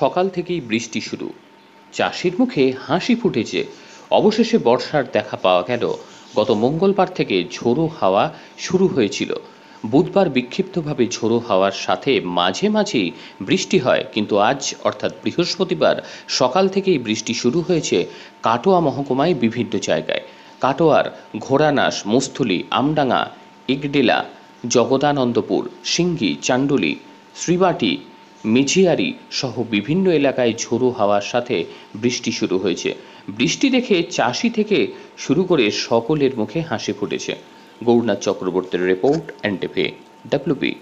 সকাল থেকেই বৃষ্টি শুরু চাষির মুখে হাসি ফুটেছে অবশেষে বর্ষার দেখা পাওয়া গেল গত মঙ্গলবার থেকে ঝোড়ো হাওয়া শুরু হয়েছিল বুধবার বিক্ষিপ্তভাবে ঝোড়ো হাওয়ার সাথে মাঝে মাঝেই বৃষ্টি হয় কিন্তু আজ অর্থাৎ বৃহস্পতিবার সকাল থেকেই বৃষ্টি শুরু হয়েছে কাটোয়া মহকুমায় বিভিন্ন জায়গায় কাটোয়ার ঘোড়ানাস মুস্থুলি আমডাঙ্গা ইগডেলা জগদানন্দপুর সিঙ্গি চান্ডুলি শ্রীবাটি মেঝিয়ারি সহ বিভিন্ন এলাকায় ঝোড়ো হাওয়ার সাথে বৃষ্টি শুরু হয়েছে বৃষ্টি দেখে চাষি থেকে শুরু করে সকলের মুখে হাসি ফুটেছে গৌরনাথ চক্রবর্তীর রিপোর্ট অ্যান্ড ডাব্লিউবি